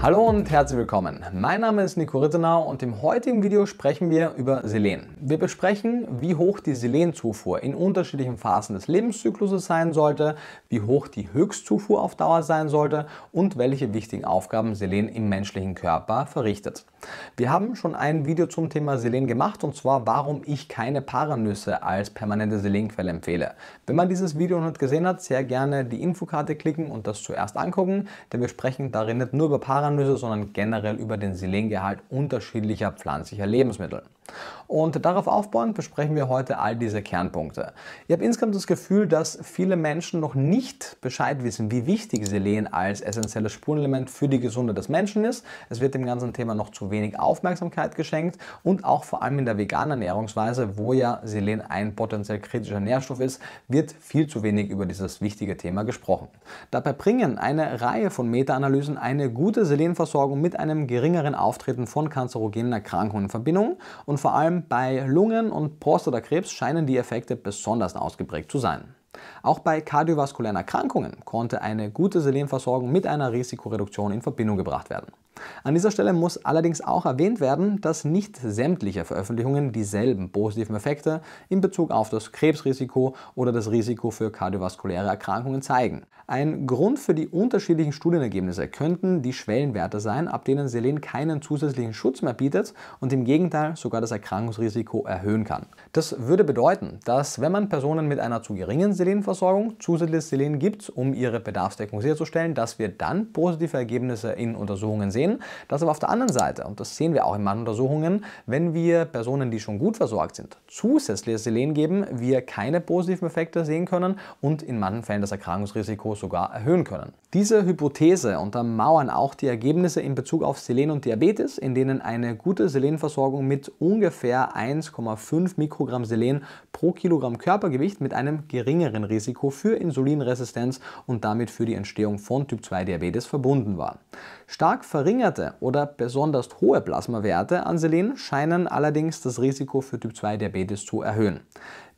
Hallo und herzlich willkommen. Mein Name ist Nico Rittenau und im heutigen Video sprechen wir über Selen. Wir besprechen, wie hoch die Selenzufuhr in unterschiedlichen Phasen des Lebenszykluses sein sollte, wie hoch die Höchstzufuhr auf Dauer sein sollte und welche wichtigen Aufgaben Selen im menschlichen Körper verrichtet. Wir haben schon ein Video zum Thema Selen gemacht und zwar warum ich keine Paranüsse als permanente Selenquelle empfehle. Wenn man dieses Video noch nicht gesehen hat, sehr gerne die Infokarte klicken und das zuerst angucken, denn wir sprechen darin nicht nur über Paranüsse, Nährstoffanalyse, sondern generell über den Selengehalt unterschiedlicher pflanzlicher Lebensmittel. Und darauf aufbauend besprechen wir heute all diese Kernpunkte. Ich habe insgesamt das Gefühl, dass viele Menschen noch nicht Bescheid wissen, wie wichtig Selen als essentielles Spurenelement für die Gesundheit des Menschen ist. Es wird dem ganzen Thema noch zu wenig Aufmerksamkeit geschenkt und auch vor allem in der veganen Ernährungsweise, wo ja Selen ein potenziell kritischer Nährstoff ist, wird viel zu wenig über dieses wichtige Thema gesprochen. Dabei bringen eine Reihe von Meta-Analysen eine gute Selenversorgung mit einem geringeren Auftreten von kanzerogenen Erkrankungen in Verbindung und und vor allem bei Lungen- und Prostatakrebs scheinen die Effekte besonders ausgeprägt zu sein. Auch bei kardiovaskulären Erkrankungen konnte eine gute Selenversorgung mit einer Risikoreduktion in Verbindung gebracht werden. An dieser Stelle muss allerdings auch erwähnt werden, dass nicht sämtliche Veröffentlichungen dieselben positiven Effekte in Bezug auf das Krebsrisiko oder das Risiko für kardiovaskuläre Erkrankungen zeigen. Ein Grund für die unterschiedlichen Studienergebnisse könnten die Schwellenwerte sein, ab denen Selen keinen zusätzlichen Schutz mehr bietet und im Gegenteil sogar das Erkrankungsrisiko erhöhen kann. Das würde bedeuten, dass wenn man Personen mit einer zu geringen Selenversorgung zusätzliches Selen gibt, um ihre Bedarfsdeckung sicherzustellen, dass wir dann positive Ergebnisse in Untersuchungen sehen, sehen, dass aber auf der anderen Seite, und das sehen wir auch in manchen Untersuchungen, wenn wir Personen, die schon gut versorgt sind, zusätzliches Selen geben, wir keine positiven Effekte sehen können und in manchen Fällen das Erkrankungsrisiko sogar erhöhen können. Diese Hypothese untermauern auch die Ergebnisse in Bezug auf Selen und Diabetes, in denen eine gute Selenversorgung mit ungefähr 1,5 Mikrogramm Selen pro Kilogramm Körpergewicht mit einem geringeren Risiko für Insulinresistenz und damit für die Entstehung von Typ 2 Diabetes verbunden war. Stark verringert Verringerte oder besonders hohe Plasmawerte an Selen scheinen allerdings das Risiko für Typ-2-Diabetes zu erhöhen.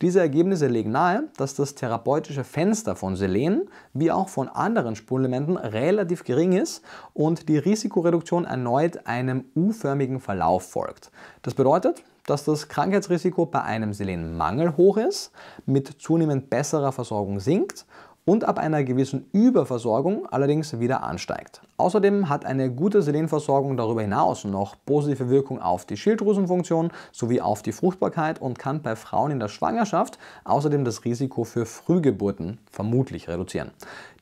Diese Ergebnisse legen nahe, dass das therapeutische Fenster von Selen wie auch von anderen Spurenelementen relativ gering ist und die Risikoreduktion erneut einem U-förmigen Verlauf folgt. Das bedeutet, dass das Krankheitsrisiko bei einem Selenmangel hoch ist, mit zunehmend besserer Versorgung sinkt und ab einer gewissen Überversorgung allerdings wieder ansteigt. Außerdem hat eine gute Selenversorgung darüber hinaus noch positive Wirkung auf die Schilddrüsenfunktion sowie auf die Fruchtbarkeit und kann bei Frauen in der Schwangerschaft außerdem das Risiko für Frühgeburten vermutlich reduzieren.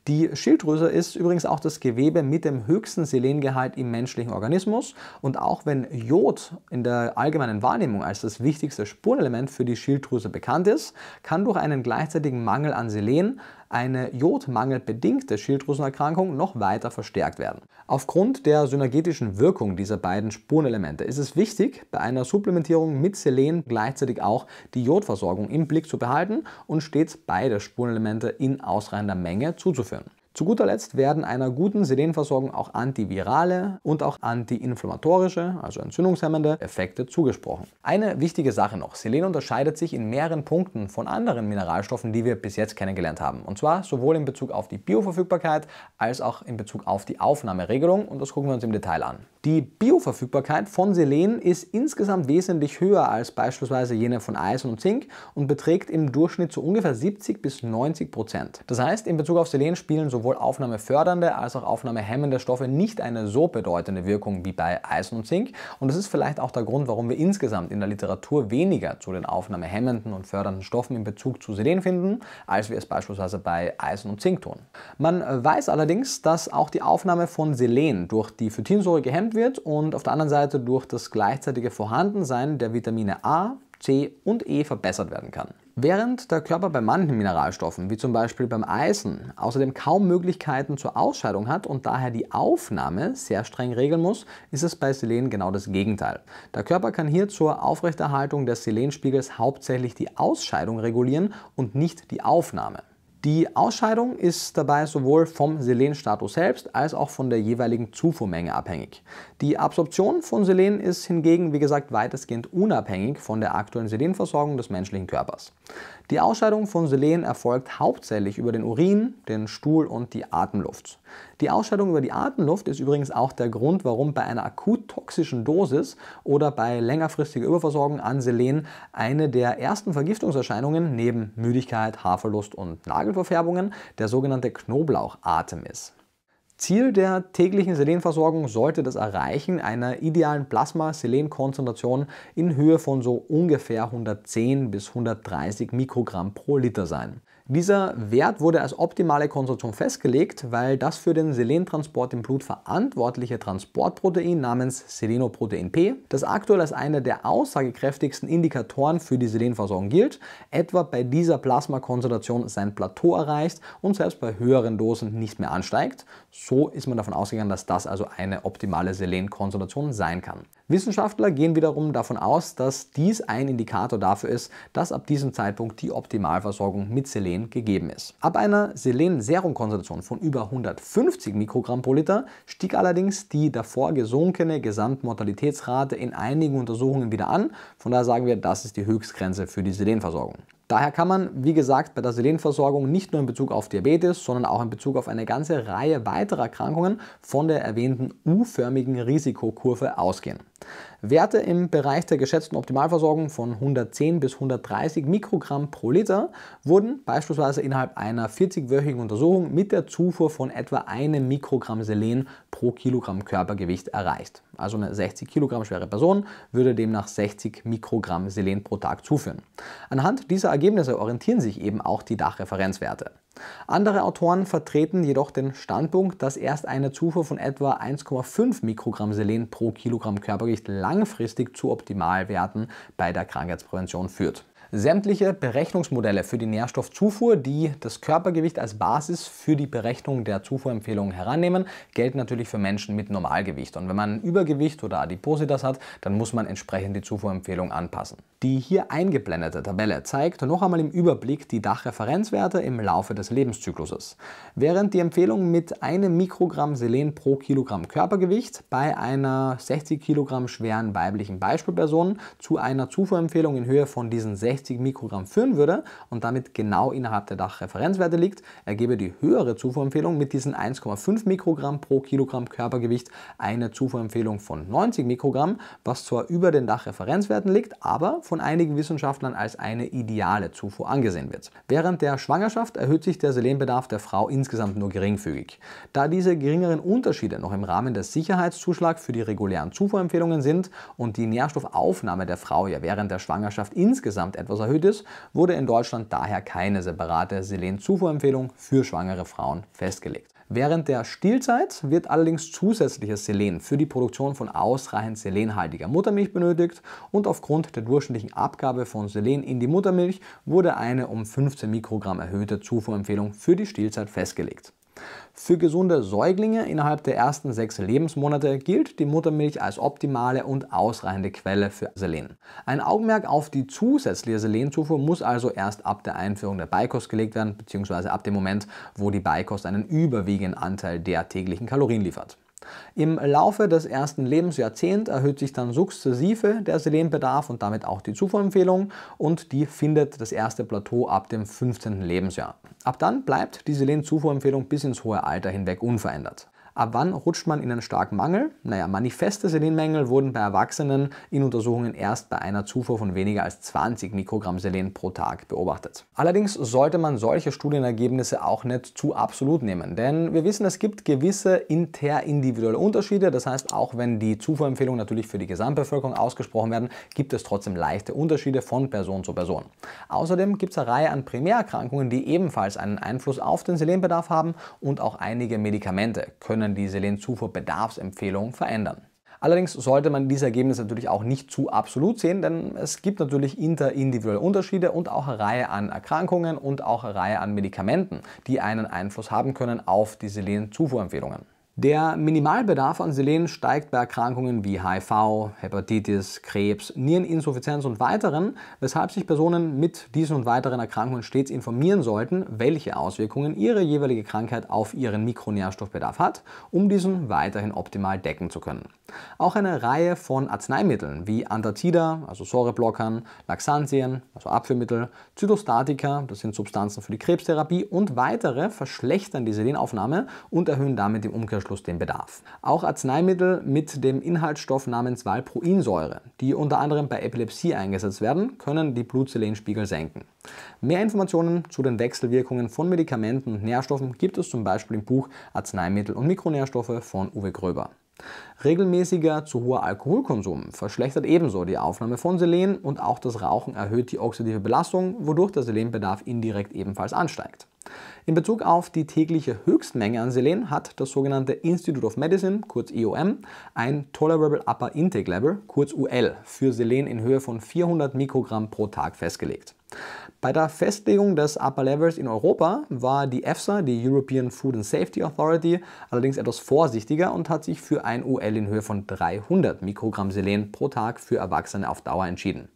Die Schilddrüse ist übrigens auch das Gewebe mit dem höchsten Selengehalt im menschlichen Organismus und auch wenn Jod in der allgemeinen Wahrnehmung als das wichtigste Spurenelement für die Schilddrüse bekannt ist, kann durch einen gleichzeitigen Mangel an Selen eine jodmangelbedingte Schilddrüsenerkrankung noch weiter verstärkt werden werden. Aufgrund der synergetischen Wirkung dieser beiden Spurenelemente ist es wichtig, bei einer Supplementierung mit Selen gleichzeitig auch die Jodversorgung im Blick zu behalten und stets beide Spurenelemente in ausreichender Menge zuzuführen. Zu guter Letzt werden einer guten Selenversorgung auch antivirale und auch antiinflammatorische, also entzündungshemmende Effekte zugesprochen. Eine wichtige Sache noch, Selen unterscheidet sich in mehreren Punkten von anderen Mineralstoffen, die wir bis jetzt kennengelernt haben. Und zwar sowohl in Bezug auf die Bioverfügbarkeit als auch in Bezug auf die Aufnahmeregelung und das gucken wir uns im Detail an. Die Bioverfügbarkeit von Selen ist insgesamt wesentlich höher als beispielsweise jene von Eisen und Zink und beträgt im Durchschnitt so ungefähr 70 bis 90 Prozent. Das heißt, in Bezug auf Selen spielen sowohl sowohl aufnahmefördernde als auch aufnahmehemmende Stoffe nicht eine so bedeutende Wirkung wie bei Eisen und Zink. Und das ist vielleicht auch der Grund, warum wir insgesamt in der Literatur weniger zu den aufnahmehemmenden und fördernden Stoffen in Bezug zu Selen finden, als wir es beispielsweise bei Eisen und Zink tun. Man weiß allerdings, dass auch die Aufnahme von Selen durch die Phytinsäure gehemmt wird und auf der anderen Seite durch das gleichzeitige Vorhandensein der Vitamine A, C und E verbessert werden kann. Während der Körper bei manchen Mineralstoffen, wie zum Beispiel beim Eisen, außerdem kaum Möglichkeiten zur Ausscheidung hat und daher die Aufnahme sehr streng regeln muss, ist es bei Selen genau das Gegenteil. Der Körper kann hier zur Aufrechterhaltung des Selenspiegels hauptsächlich die Ausscheidung regulieren und nicht die Aufnahme. Die Ausscheidung ist dabei sowohl vom Selenstatus selbst als auch von der jeweiligen Zufuhrmenge abhängig. Die Absorption von Selen ist hingegen, wie gesagt, weitestgehend unabhängig von der aktuellen Selenversorgung des menschlichen Körpers. Die Ausscheidung von Selen erfolgt hauptsächlich über den Urin, den Stuhl und die Atemluft. Die Ausscheidung über die Atemluft ist übrigens auch der Grund, warum bei einer akut toxischen Dosis oder bei längerfristiger Überversorgung an Selen eine der ersten Vergiftungserscheinungen neben Müdigkeit, Haarverlust und Nagelverfärbungen der sogenannte Knoblauchatem ist. Ziel der täglichen Selenversorgung sollte das Erreichen einer idealen Plasma-Selen-Konzentration in Höhe von so ungefähr 110 bis 130 Mikrogramm pro Liter sein. Dieser Wert wurde als optimale Konzentration festgelegt, weil das für den Selentransport im Blut verantwortliche Transportprotein namens Selenoprotein P, das aktuell als einer der aussagekräftigsten Indikatoren für die Selenversorgung gilt, etwa bei dieser Plasmakonzentration sein Plateau erreicht und selbst bei höheren Dosen nicht mehr ansteigt. So ist man davon ausgegangen, dass das also eine optimale Selenkonzentration sein kann. Wissenschaftler gehen wiederum davon aus, dass dies ein Indikator dafür ist, dass ab diesem Zeitpunkt die Optimalversorgung mit Selen gegeben ist. Ab einer selen serum konzentration von über 150 Mikrogramm pro Liter stieg allerdings die davor gesunkene Gesamtmortalitätsrate in einigen Untersuchungen wieder an. Von daher sagen wir, das ist die Höchstgrenze für die Selenversorgung. Daher kann man, wie gesagt, bei der Selenversorgung nicht nur in Bezug auf Diabetes, sondern auch in Bezug auf eine ganze Reihe weiterer Erkrankungen von der erwähnten U-förmigen Risikokurve ausgehen. Werte im Bereich der geschätzten Optimalversorgung von 110 bis 130 Mikrogramm pro Liter wurden beispielsweise innerhalb einer 40-wöchigen Untersuchung mit der Zufuhr von etwa einem Mikrogramm Selen pro Kilogramm Körpergewicht erreicht. Also eine 60 Kilogramm schwere Person würde demnach 60 Mikrogramm Selen pro Tag zuführen. Anhand dieser Ergebnisse orientieren sich eben auch die Dachreferenzwerte. Andere Autoren vertreten jedoch den Standpunkt, dass erst eine Zufuhr von etwa 1,5 Mikrogramm Selen pro Kilogramm Körpergewicht langfristig zu Optimalwerten bei der Krankheitsprävention führt. Sämtliche Berechnungsmodelle für die Nährstoffzufuhr, die das Körpergewicht als Basis für die Berechnung der Zufuhrempfehlungen herannehmen, gelten natürlich für Menschen mit Normalgewicht. Und wenn man Übergewicht oder Adipositas hat, dann muss man entsprechend die Zufuhrempfehlung anpassen. Die hier eingeblendete Tabelle zeigt noch einmal im Überblick die Dachreferenzwerte im Laufe des Lebenszykluses. Während die Empfehlung mit einem Mikrogramm Selen pro Kilogramm Körpergewicht bei einer 60 Kilogramm schweren weiblichen Beispielperson zu einer Zufuhrempfehlung in Höhe von diesen 60 60 Mikrogramm führen würde und damit genau innerhalb der Dachreferenzwerte liegt, ergebe die höhere Zufuhrempfehlung mit diesen 1,5 Mikrogramm pro Kilogramm Körpergewicht eine Zufuhrempfehlung von 90 Mikrogramm, was zwar über den Dachreferenzwerten liegt, aber von einigen Wissenschaftlern als eine ideale Zufuhr angesehen wird. Während der Schwangerschaft erhöht sich der Selenbedarf der Frau insgesamt nur geringfügig. Da diese geringeren Unterschiede noch im Rahmen des Sicherheitszuschlags für die regulären Zufuhrempfehlungen sind und die Nährstoffaufnahme der Frau ja während der Schwangerschaft insgesamt etwas etwas erhöht ist, wurde in Deutschland daher keine separate Selenzufuhrempfehlung für schwangere Frauen festgelegt. Während der Stillzeit wird allerdings zusätzliches Selen für die Produktion von ausreichend selenhaltiger Muttermilch benötigt und aufgrund der durchschnittlichen Abgabe von Selen in die Muttermilch wurde eine um 15 Mikrogramm erhöhte Zufuhrempfehlung für die Stillzeit festgelegt. Für gesunde Säuglinge innerhalb der ersten sechs Lebensmonate gilt die Muttermilch als optimale und ausreichende Quelle für Selen. Ein Augenmerk auf die zusätzliche Selenzufuhr muss also erst ab der Einführung der Beikost gelegt werden, bzw. ab dem Moment, wo die Beikost einen überwiegenden Anteil der täglichen Kalorien liefert. Im Laufe des ersten Lebensjahrzehnts erhöht sich dann sukzessive der Selenbedarf und damit auch die Zufuhrempfehlung und die findet das erste Plateau ab dem 15. Lebensjahr. Ab dann bleibt die Selenzufuhrempfehlung bis ins hohe Alter hinweg unverändert. Ab wann rutscht man in einen starken Mangel? Naja, manifeste Selenmängel wurden bei Erwachsenen in Untersuchungen erst bei einer Zufuhr von weniger als 20 Mikrogramm Selen pro Tag beobachtet. Allerdings sollte man solche Studienergebnisse auch nicht zu absolut nehmen, denn wir wissen, es gibt gewisse interindividuelle Unterschiede. Das heißt, auch wenn die Zufuhrempfehlungen natürlich für die Gesamtbevölkerung ausgesprochen werden, gibt es trotzdem leichte Unterschiede von Person zu Person. Außerdem gibt es eine Reihe an Primärerkrankungen, die ebenfalls einen Einfluss auf den Selenbedarf haben und auch einige Medikamente können können diese Lehnzufuhrbedarfsempfehlung verändern. Allerdings sollte man diese Ergebnisse natürlich auch nicht zu absolut sehen, denn es gibt natürlich interindividuelle Unterschiede und auch eine Reihe an Erkrankungen und auch eine Reihe an Medikamenten, die einen Einfluss haben können auf die Selenzufuhrempfehlungen. Der Minimalbedarf an Selen steigt bei Erkrankungen wie HIV, Hepatitis, Krebs, Niereninsuffizienz und weiteren, weshalb sich Personen mit diesen und weiteren Erkrankungen stets informieren sollten, welche Auswirkungen ihre jeweilige Krankheit auf ihren Mikronährstoffbedarf hat, um diesen weiterhin optimal decken zu können. Auch eine Reihe von Arzneimitteln wie Antazida, also Säureblockern, Laxantien, also Abführmittel, Zytostatika, das sind Substanzen für die Krebstherapie und weitere verschlechtern die Selenaufnahme und erhöhen damit die Umkehrschluss Schluss den Bedarf. Auch Arzneimittel mit dem Inhaltsstoff namens Valproinsäure, die unter anderem bei Epilepsie eingesetzt werden, können die Blutselenspiegel senken. Mehr Informationen zu den Wechselwirkungen von Medikamenten und Nährstoffen gibt es zum Beispiel im Buch Arzneimittel und Mikronährstoffe von Uwe Gröber. Regelmäßiger zu hoher Alkoholkonsum verschlechtert ebenso die Aufnahme von Selen und auch das Rauchen erhöht die oxidative Belastung, wodurch der Selenbedarf indirekt ebenfalls ansteigt. In Bezug auf die tägliche Höchstmenge an Selen hat das sogenannte Institute of Medicine, kurz IOM, ein Tolerable Upper Intake Level, kurz UL, für Selen in Höhe von 400 Mikrogramm pro Tag festgelegt. Bei der Festlegung des Upper Levels in Europa war die EFSA, die European Food and Safety Authority, allerdings etwas vorsichtiger und hat sich für ein UL in Höhe von 300 Mikrogramm Selen pro Tag für Erwachsene auf Dauer entschieden.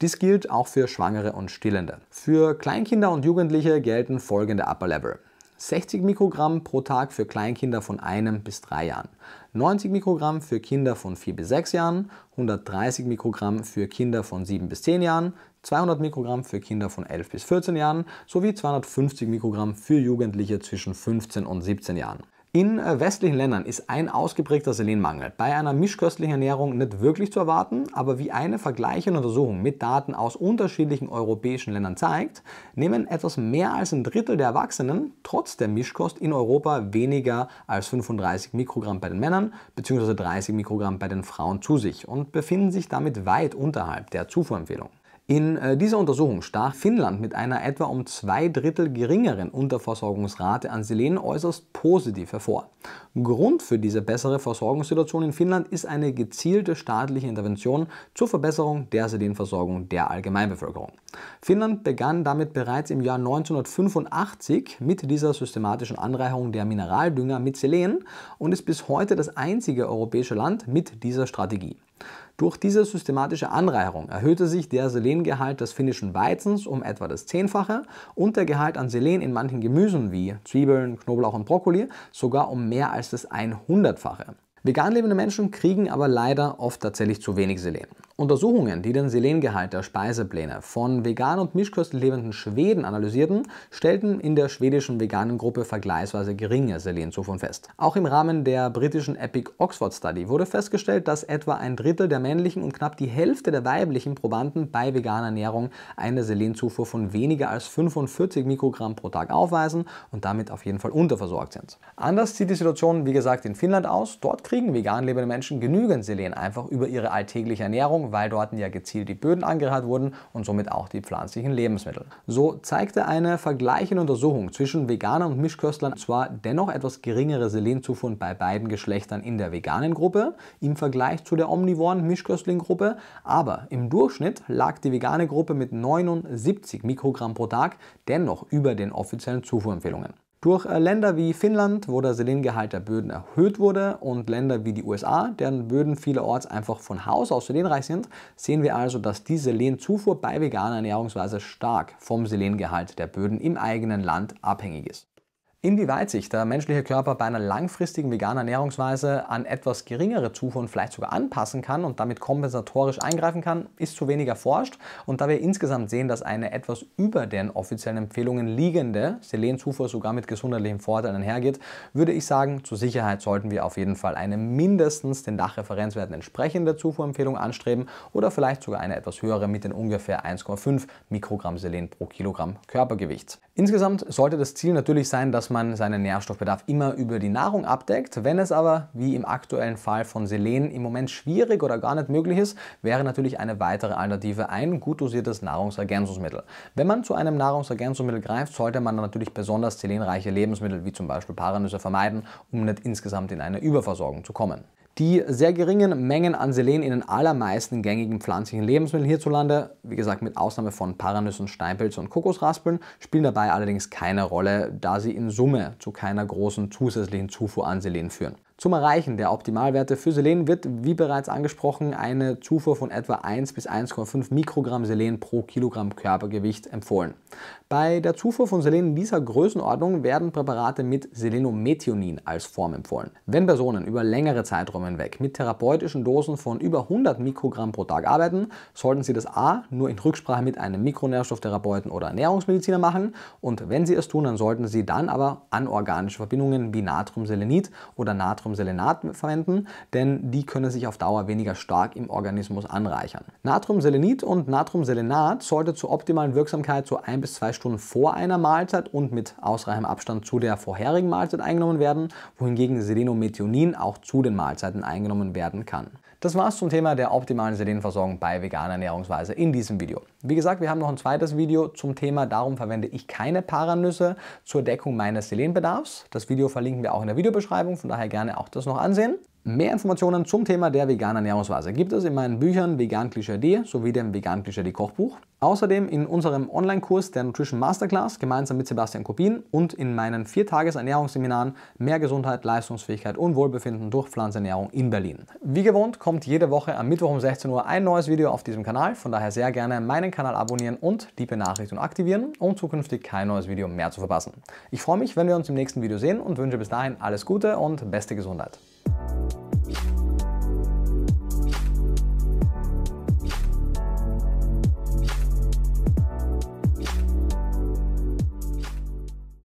Dies gilt auch für Schwangere und Stillende. Für Kleinkinder und Jugendliche gelten folgende Upper Level. 60 Mikrogramm pro Tag für Kleinkinder von einem bis drei Jahren, 90 Mikrogramm für Kinder von 4 bis 6 Jahren, 130 Mikrogramm für Kinder von 7 bis 10 Jahren, 200 Mikrogramm für Kinder von 11 bis 14 Jahren sowie 250 Mikrogramm für Jugendliche zwischen 15 und 17 Jahren. In äh, westlichen Ländern ist ein ausgeprägter Selenmangel bei einer mischköstlichen Ernährung nicht wirklich zu erwarten, aber wie eine vergleichende Untersuchung mit Daten aus unterschiedlichen europäischen Ländern zeigt, nehmen etwas mehr als ein Drittel der Erwachsenen trotz der Mischkost in Europa weniger als 35 Mikrogramm bei den Männern bzw. 30 Mikrogramm bei den Frauen zu sich und befinden sich damit weit unterhalb der Zufuhrempfehlung. In äh, dieser Untersuchung stach Finnland mit einer etwa um zwei Drittel geringeren Unterversorgungsrate an Selen äußerst positiv hervor. Grund für diese bessere Versorgungssituation in Finnland ist eine gezielte staatliche Intervention zur Verbesserung der Selenversorgung der Allgemeinbevölkerung. Finnland begann damit bereits im Jahr 1985 mit dieser systematischen Anreicherung der Mineraldünger mit Selen und ist bis heute das einzige europäische Land mit dieser Strategie. Durch diese systematische Anreicherung erhöhte sich der Selengehalt des finnischen Weizens um etwa das Zehnfache und der Gehalt an Selen in manchen Gemüsen wie Zwiebeln, Knoblauch und Brokkoli sogar um mehr als das 100-fache. Vegan lebende Menschen kriegen aber leider oft tatsächlich zu wenig Selen. Untersuchungen, die den Selengehalt der Speisepläne von vegan und mischköstlich lebenden Schweden analysierten, stellten in der schwedischen veganen Gruppe vergleichsweise geringe Selenzufuhr fest. Auch im Rahmen der britischen Epic Oxford Study wurde festgestellt, dass etwa ein Drittel der männlichen und knapp die Hälfte der weiblichen Probanden bei veganer Ernährung eine Selenzufuhr von weniger als 45 Mikrogramm pro Tag aufweisen und damit auf jeden Fall unterversorgt sind. Anders sieht die Situation, wie gesagt, in Finnland aus. Dort kriegen vegan lebende Menschen genügend Selen einfach über ihre alltägliche Ernährung, weil dort ja gezielt die Böden angereichert wurden und somit auch die pflanzlichen Lebensmittel. So zeigte eine vergleichende Untersuchung zwischen Veganern und Mischköstlern zwar dennoch etwas geringere Selenzufuhr bei beiden Geschlechtern in der veganen Gruppe im Vergleich zu der omnivoren Mischköstling-Gruppe, aber im Durchschnitt lag die vegane Gruppe mit 79 Mikrogramm pro Tag dennoch über den offiziellen Zufuhrempfehlungen. Durch Länder wie Finnland, wo der Selengehalt der Böden erhöht wurde, und Länder wie die USA, deren Böden vielerorts einfach von Haus aus selenreich sind, sehen wir also, dass die Selenzufuhr bei veganer Ernährungsweise stark vom Selengehalt der Böden im eigenen Land abhängig ist. Inwieweit sich der menschliche Körper bei einer langfristigen veganen Ernährungsweise an etwas geringere Zufuhren vielleicht sogar anpassen kann und damit kompensatorisch eingreifen kann, ist zu wenig erforscht. Und da wir insgesamt sehen, dass eine etwas über den offiziellen Empfehlungen liegende Selenzufuhr sogar mit gesundheitlichen Vorteilen einhergeht, würde ich sagen, zur Sicherheit sollten wir auf jeden Fall eine mindestens den Dachreferenzwerten entsprechende Zufuhrempfehlung anstreben oder vielleicht sogar eine etwas höhere mit den ungefähr 1,5 Mikrogramm Selen pro Kilogramm Körpergewicht. Insgesamt sollte das Ziel natürlich sein, dass dass man seinen Nährstoffbedarf immer über die Nahrung abdeckt. Wenn es aber, wie im aktuellen Fall von Selen, im Moment schwierig oder gar nicht möglich ist, wäre natürlich eine weitere Alternative ein gut dosiertes Nahrungsergänzungsmittel. Wenn man zu einem Nahrungsergänzungsmittel greift, sollte man natürlich besonders selenreiche Lebensmittel wie zum Beispiel Paranüsse vermeiden, um nicht insgesamt in eine Überversorgung zu kommen die sehr geringen Mengen an Selen in den allermeisten gängigen pflanzlichen Lebensmitteln hierzulande, wie gesagt mit Ausnahme von Paranüssen, Steinpilzen und Kokosraspeln, spielen dabei allerdings keine Rolle, da sie in Summe zu keiner großen zusätzlichen Zufuhr an Selen führen. Zum Erreichen der Optimalwerte für Selen wird, wie bereits angesprochen, eine Zufuhr von etwa 1 bis 1,5 Mikrogramm Selen pro Kilogramm Körpergewicht empfohlen. Bei der Zufuhr von Selen in dieser Größenordnung werden Präparate mit Selenomethionin als Form empfohlen. Wenn Personen über längere Zeiträume hinweg mit therapeutischen Dosen von über 100 Mikrogramm pro Tag arbeiten, sollten sie das A nur in Rücksprache mit einem Mikronährstofftherapeuten oder Ernährungsmediziner machen und wenn sie es tun, dann sollten sie dann aber anorganische Verbindungen wie Natriumselenid oder Natrium vom Selenat verwenden, denn die können sich auf Dauer weniger stark im Organismus anreichern. Natriumselenit und Natriumselenat sollte zur optimalen Wirksamkeit so ein bis zwei Stunden vor einer Mahlzeit und mit ausreichendem Abstand zu der vorherigen Mahlzeit eingenommen werden, wohingegen Selenomethionin auch zu den Mahlzeiten eingenommen werden kann. Das war's zum Thema der optimalen Selenversorgung bei veganer Ernährungsweise in diesem Video. Wie gesagt, wir haben noch ein zweites Video zum Thema, darum verwende ich keine Paranüsse zur Deckung meines Selenbedarfs. Das Video verlinken wir auch in der Videobeschreibung, von daher gerne auch das noch ansehen. Mehr Informationen zum Thema der veganen Ernährungsweise gibt es in meinen Büchern Vegan D sowie dem Vegan D Kochbuch. Außerdem in unserem Online-Kurs der Nutrition Masterclass gemeinsam mit Sebastian Kopin und in meinen vier tages ernährungsseminaren Mehr Gesundheit, Leistungsfähigkeit und Wohlbefinden durch Pflanzenernährung in Berlin. Wie gewohnt kommt jede Woche am Mittwoch um 16 Uhr ein neues Video auf diesem Kanal, von daher sehr gerne meinen Kanal abonnieren und die Benachrichtigung aktivieren, um zukünftig kein neues Video mehr zu verpassen. Ich freue mich, wenn wir uns im nächsten Video sehen und wünsche bis dahin alles Gute und beste Gesundheit. Thank you.